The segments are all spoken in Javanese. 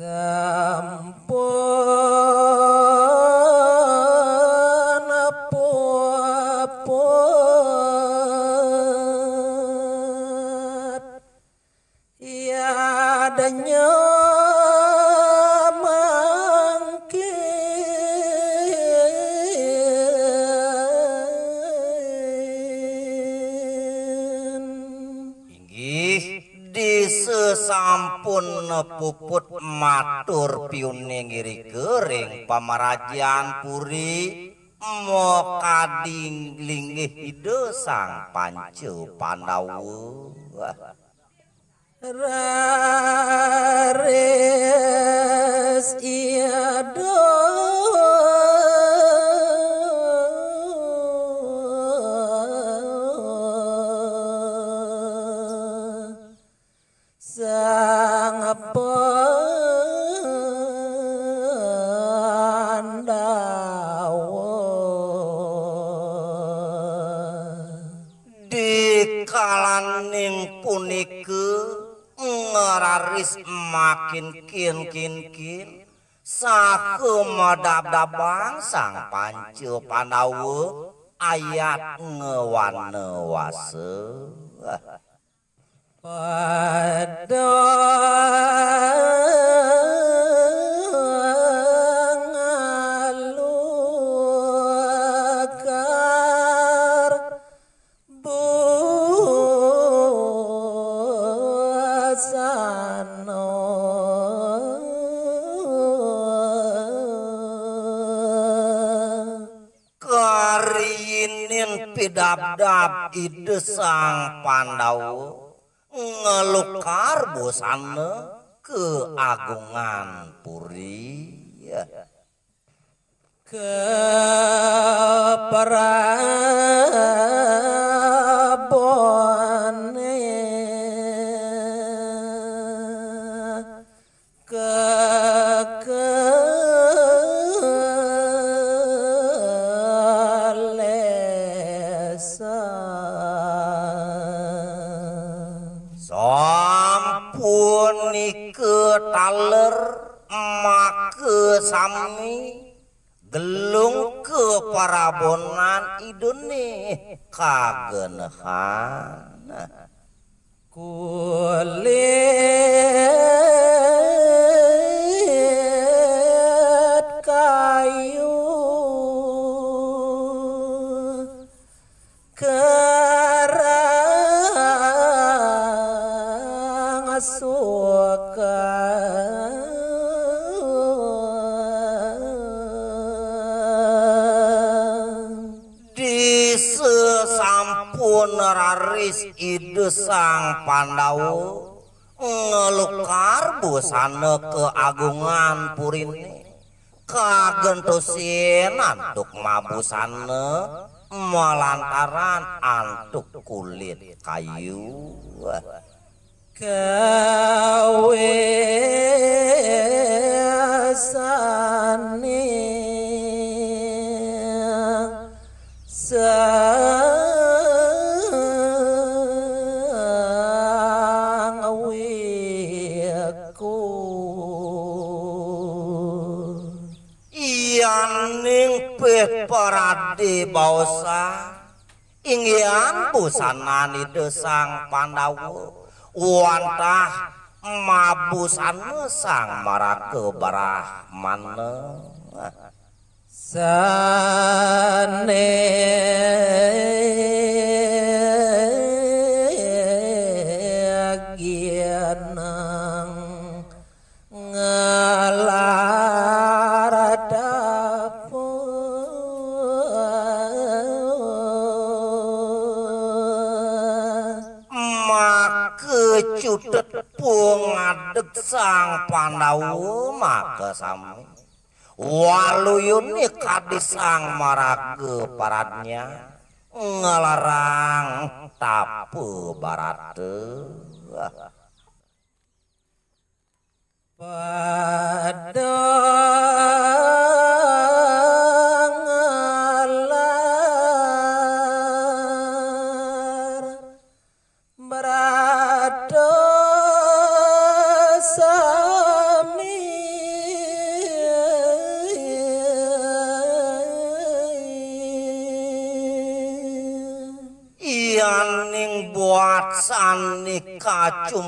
Uh... sampun nepuput matur piuning iri-gering pamarajian puri moka dinglingih sang pancu pandawu. Rah. Ananging punika ngararis makin kin kin kin saku madab dabang sang pancu panawu ayat ngewane wase pidab-dab ide sang pandawa ngelukar bosana keagungan puri keperan gelung ke parabonan idune kagenehan kulit honoraris itu sang pandawa ngelukar busana keagungan purini kagentusin antuk mabusana melantaran antuk kulit kayu ke sanani sang pandawa wantah mabusan sang marake brahmana sanes nyudet pung ngadeg sang panawu maka sami waluyune kadis sang marage paradnya ngelarang tapu barate padha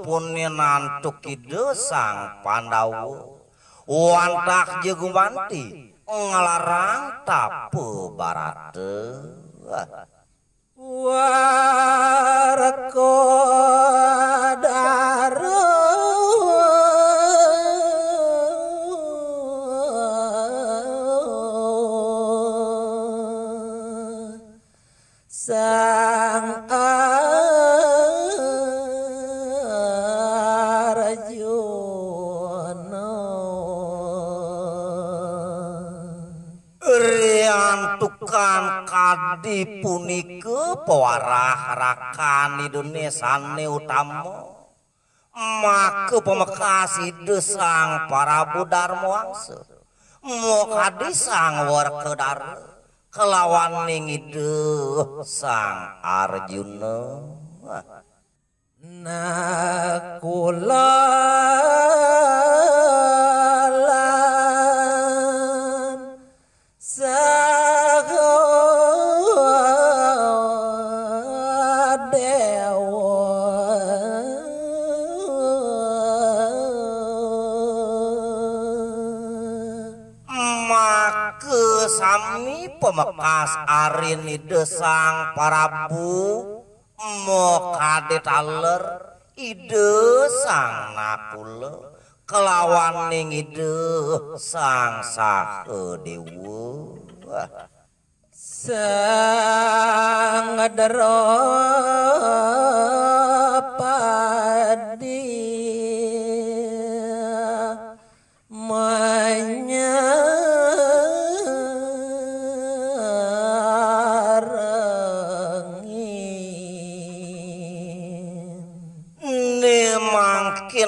pun Minnantukiang pandau uwanak jegungbanti ngalarang tapbarate Wah lan tukang kadi punika pewarah rakan Indonesia ne utama maka pemekasi desang para budar muangsa muka disang war kedar kelawan ningide sang Arjuna nah ini desang parabu muka ditaler idesang nakule kelawan ning idesang sake dewa sang ngederopadi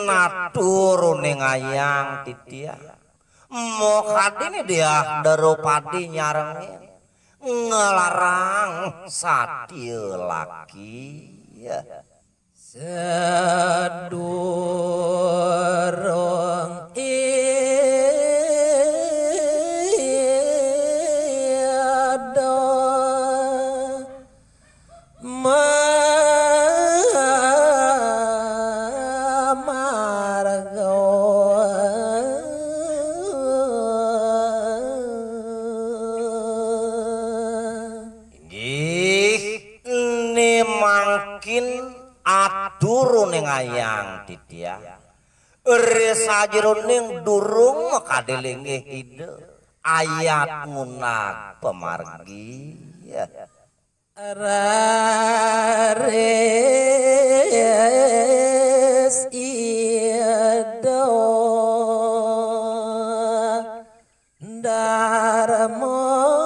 naturune ngayang titia mokadine dia daropati nyarengin ngelarang satie laki ya sedurung ing sajroning durung kadelengeh kidul ayat munak pemargi rares iado darmo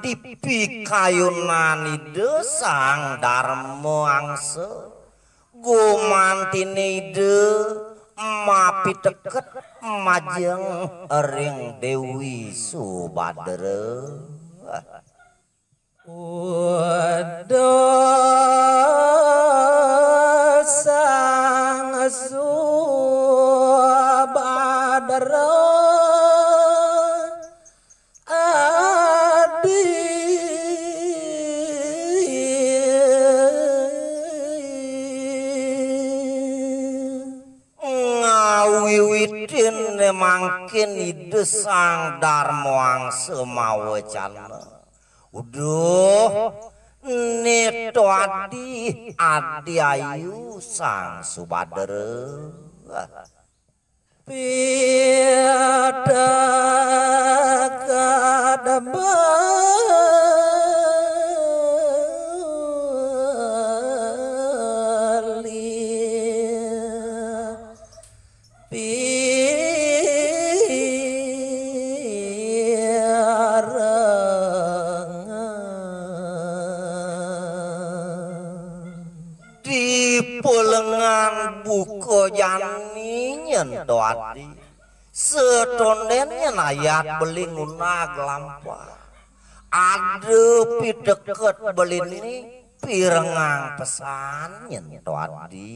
tipi kayunani desang darmo angsa gumantine ide mapi teket majeng ring dewi subadre waduh mungkin itu sang darmo semau jana Uduh Nito adi adi ayu sang subadere Pidak kadambang bojani nyentoti setondennya nayat beli nuna gelampa ada pi deket beli ini pirengang pesan nyentoti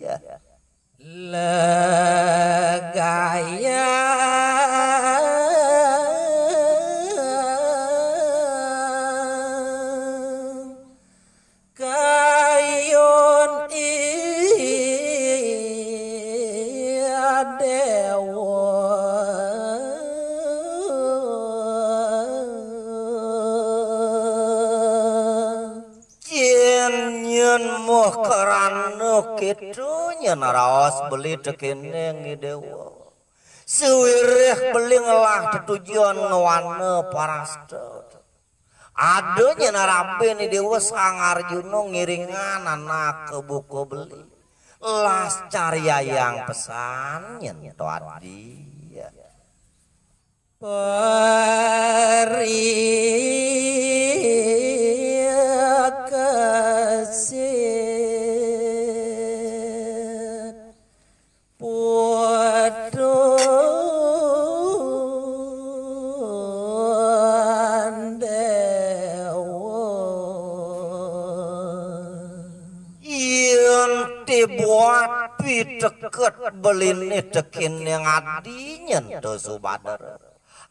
ya. kitunya naraos beli tekene ngidewa. Siwirih beli ngelah tujuan ngewane paraste. Adanya narabe ni dewa sangar juno ngiringan anak ke buku beli. Las carya yang pesannya nyentuh adi. Peri kasih ket belinih dekin yang adinya dosu badar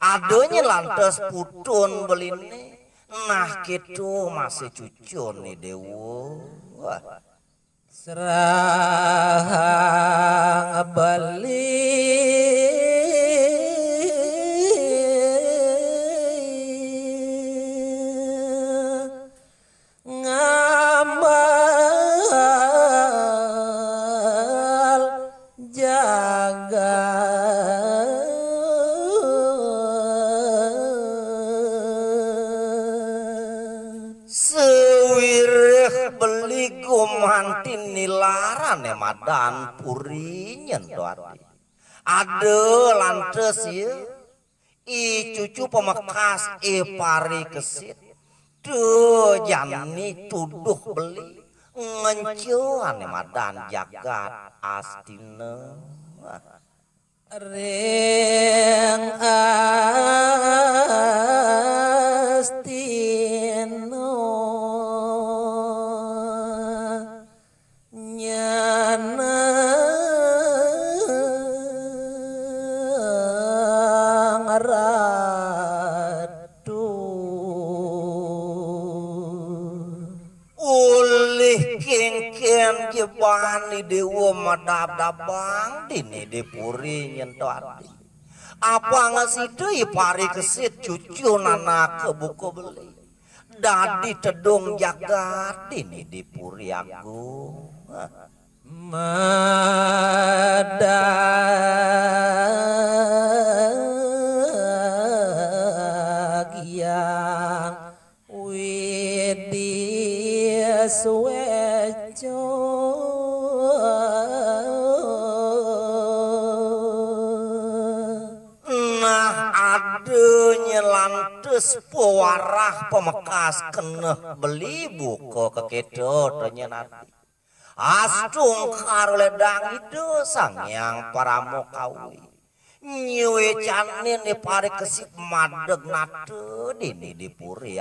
adonya lantas putun belinih nah gitu masih cucu nih dewa serah belinih sewirih beli kumanti nilaran ya madan purinyen doati ade lantes i cucu pemekas i pari kesit Duh, jani tuduh beli ngencuan madan jagat astina ring ah madab-dabang dini dipuri nyentuh adi. Apa ngasidui pari kesit cucu nana ke buku beli. Dadi tedung jagat dini dipuri aku Madag yang widya suwe Terus pewarah pemekas kena beli buku ke kedo tanya nanti. Astung karuledang itu sangyang yang paramu kawi. Nyewe canin di pari kesip madeg nate dini di puri